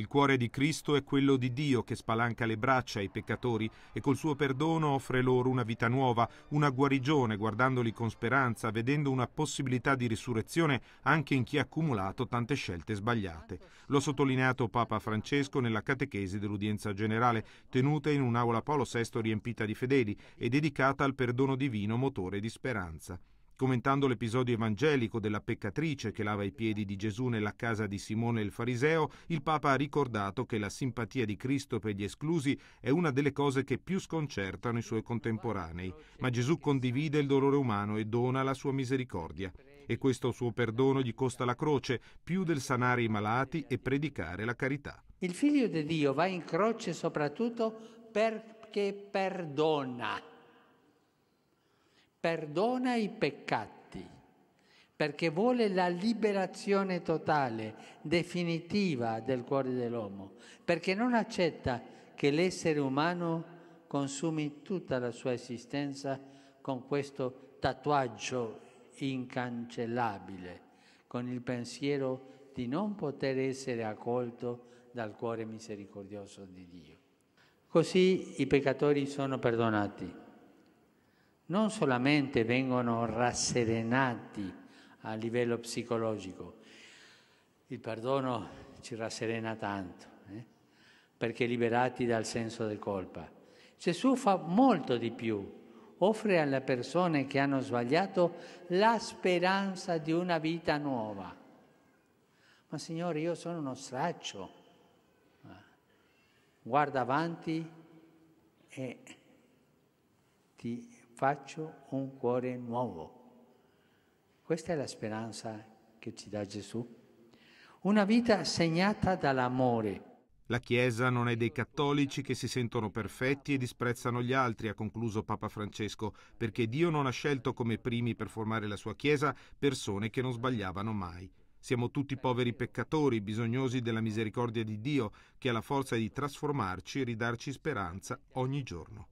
Il cuore di Cristo è quello di Dio che spalanca le braccia ai peccatori e col suo perdono offre loro una vita nuova, una guarigione, guardandoli con speranza, vedendo una possibilità di risurrezione anche in chi ha accumulato tante scelte sbagliate. Lo ha sottolineato Papa Francesco nella catechesi dell'udienza generale, tenuta in un'aula Paolo VI riempita di fedeli e dedicata al perdono divino motore di speranza. Commentando l'episodio evangelico della peccatrice che lava i piedi di Gesù nella casa di Simone il Fariseo, il Papa ha ricordato che la simpatia di Cristo per gli esclusi è una delle cose che più sconcertano i suoi contemporanei, ma Gesù condivide il dolore umano e dona la sua misericordia. E questo suo perdono gli costa la croce più del sanare i malati e predicare la carità. Il figlio di Dio va in croce soprattutto perché perdona perdona i peccati, perché vuole la liberazione totale, definitiva del cuore dell'uomo, perché non accetta che l'essere umano consumi tutta la sua esistenza con questo tatuaggio incancellabile, con il pensiero di non poter essere accolto dal cuore misericordioso di Dio. Così i peccatori sono perdonati non solamente vengono rasserenati a livello psicologico, il perdono ci rasserena tanto, eh? perché liberati dal senso di colpa. Gesù fa molto di più, offre alle persone che hanno sbagliato la speranza di una vita nuova. Ma Signore, io sono uno straccio, ah, guarda avanti e ti faccio un cuore nuovo. Questa è la speranza che ci dà Gesù. Una vita segnata dall'amore. La Chiesa non è dei cattolici che si sentono perfetti e disprezzano gli altri, ha concluso Papa Francesco, perché Dio non ha scelto come primi per formare la sua Chiesa persone che non sbagliavano mai. Siamo tutti poveri peccatori, bisognosi della misericordia di Dio, che ha la forza di trasformarci e ridarci speranza ogni giorno.